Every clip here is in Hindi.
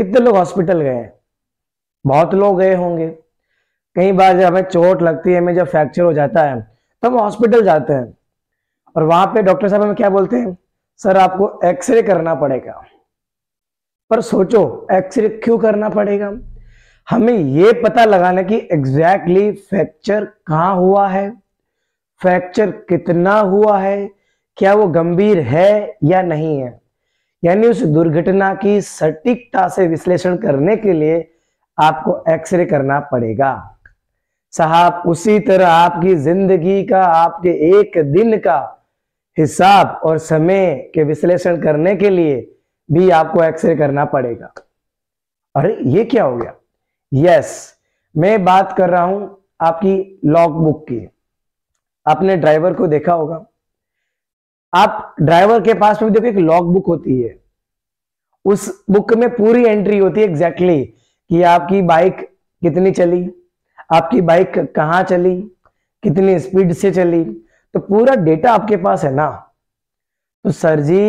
कितने लोग हॉस्पिटल गए हैं बहुत लोग गए होंगे कई बार जब हमें चोट लगती है हमें जब फ्रैक्चर हो जाता है तो हम हॉस्पिटल जाते हैं और वहां पे डॉक्टर साहब हमें क्या बोलते हैं सर आपको एक्सरे करना पड़ेगा पर सोचो एक्सरे क्यों करना पड़ेगा हमें ये पता लगाना कि एग्जैक्टली फ्रैक्चर कहाँ हुआ है फ्रैक्चर कितना हुआ है क्या वो गंभीर है या नहीं है यानी उस दुर्घटना की सटीकता से विश्लेषण करने के लिए आपको एक्सरे करना पड़ेगा साहब उसी तरह आपकी जिंदगी का आपके एक दिन का हिसाब और समय के विश्लेषण करने के लिए भी आपको एक्सरे करना पड़ेगा अरे ये क्या हो गया यस मैं बात कर रहा हूं आपकी लॉग बुक की आपने ड्राइवर को देखा होगा आप ड्राइवर के पास में देखो एक लॉग बुक होती है उस बुक में पूरी एंट्री होती है एग्जैक्टली कि आपकी बाइक कितनी चली आपकी बाइक कहाँ चली कितनी स्पीड से चली तो पूरा डेटा आपके पास है ना तो सर जी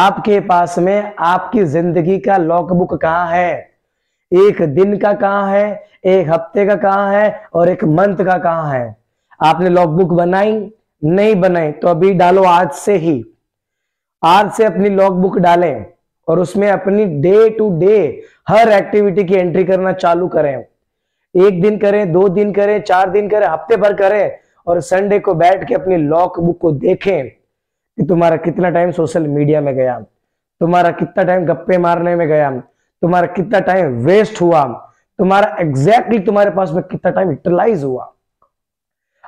आपके पास में आपकी जिंदगी का लॉक बुक कहाँ है एक दिन का कहाँ है एक हफ्ते का कहाँ है और एक मंथ का कहाँ है आपने लॉग बुक बनाई नहीं बनाए तो अभी डालो आज से ही आज से अपनी लॉग बुक डालें और उसमें अपनी डे टू डे हर एक्टिविटी की एंट्री करना चालू करें एक दिन करें दो दिन करें चार दिन करें हफ्ते भर करें और संडे को बैठ के अपनी लॉक बुक को देखें कि तुम्हारा कितना टाइम सोशल मीडिया में गया तुम्हारा कितना टाइम गप्पे मारने में गया तुम्हारा कितना टाइम वेस्ट हुआ तुम्हारा एग्जैक्टली exactly तुम्हारे पास में कितना टाइम यूटिलाइज हुआ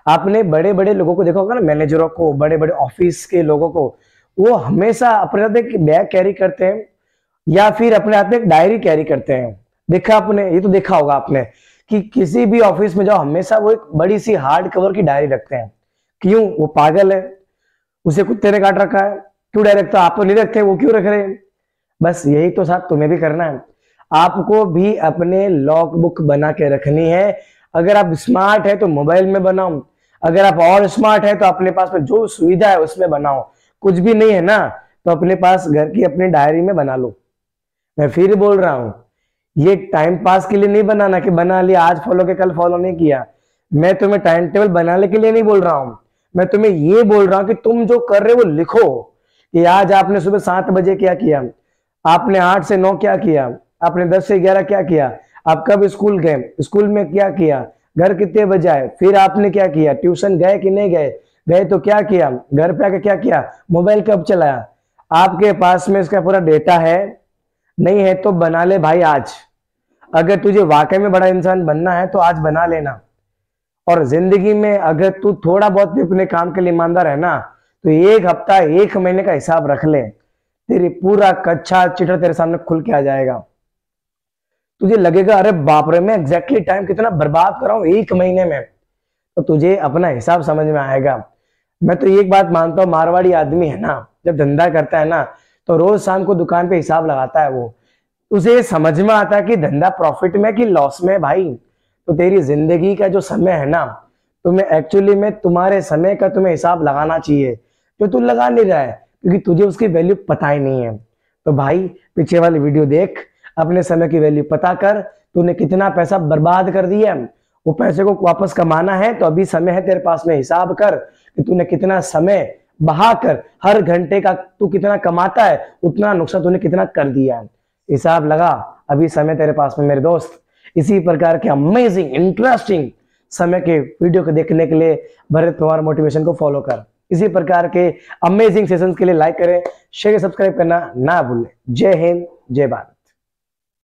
आपने बड़े बड़े लोगों को देखा होगा ना मैनेजरों को बड़े बड़े ऑफिस के लोगों को वो हमेशा अपने हाथ एक बैग कैरी करते हैं या फिर अपने हाथ में एक डायरी कैरी करते हैं देखा आपने ये तो देखा होगा आपने कि किसी भी ऑफिस में जाओ हमेशा वो एक बड़ी सी हार्ड कवर की डायरी रखते हैं क्यों वो पागल है उसे कुत्ते ने काट रखा है क्यों डायरी रखता आप तो नहीं रखते वो क्यों रख रहे हैं बस यही तो साथ तुम्हें भी करना है आपको भी अपने लॉग बुक बना के रखनी है अगर आप स्मार्ट है तो मोबाइल में बनाओ अगर आप और स्मार्ट है तो अपने पास में जो सुविधा है उसमें बनाओ कुछ भी नहीं है ना तो अपने पास घर की अपनी डायरी में बना लो मैं फिर बोल रहा हूँ ये टाइम पास के लिए नहीं बनाना कि बना लिया आज फॉलो के कल फॉलो नहीं किया मैं तुम्हें टाइम टेबल बनाने के लिए नहीं बोल रहा हूँ मैं तुम्हें ये बोल रहा हूँ कि तुम जो कर रहे हो वो लिखो कि आज आपने सुबह सात बजे क्या किया आपने आठ से नौ क्या किया आपने दस से ग्यारह क्या किया आप कब स्कूल गए स्कूल में क्या किया घर कितने बजे आए फिर आपने क्या किया ट्यूशन गए कि नहीं गए गए तो क्या किया घर पे आके क्या किया मोबाइल कब चलाया आपके पास में इसका पूरा डेटा है नहीं है तो बना ले भाई आज अगर तुझे वाकई में बड़ा इंसान बनना है तो आज बना लेना और जिंदगी में अगर तू थोड़ा बहुत भी अपने काम के लिए ईमानदार है ना तो एक हफ्ता एक महीने का हिसाब रख ले तेरी पूरा कच्चा चिटर तेरे सामने खुल के आ जाएगा तो तुझे लगेगा अरे बापरे मैं एग्जैक्टली टाइम कितना बर्बाद कर रहा हूँ एक महीने में तो तुझे अपना हिसाब समझ में आएगा मैं तो एक बात मानता हूँ मारवाड़ी आदमी है ना जब धंधा करता है ना तो रोज शाम को दुकान पे हिसाब लगाता है वो उसे समझ में आता है कि धंधा प्रॉफिट में कि लॉस में भाई तो तेरी जिंदगी का जो समय है ना तुम्हें एक्चुअली में तुम्हारे समय का तुम्हें हिसाब लगाना चाहिए जो तू लगा नहीं रहा है क्योंकि तुझे उसकी वैल्यू पता ही नहीं है तो भाई पीछे वाली वीडियो देख अपने समय की वैल्यू पता कर तूने कितना पैसा बर्बाद कर दिया वो पैसे को वापस कमाना है तो अभी समय है तेरे पास में हिसाब कर कि तूने कितना समय बहाकर हर घंटे का तू कितना कमाता है उतना नुकसान तूने कितना कर दिया है हिसाब लगा अभी समय तेरे पास में मेरे दोस्त इसी प्रकार के अमेजिंग इंटरेस्टिंग समय के वीडियो को देखने के लिए भरत पवार मोटिवेशन को फॉलो कर इसी प्रकार के अमेजिंग सेशंस के लिए लाइक करें शेयर सब्सक्राइब करना ना भूलें जय हिंद जय भारत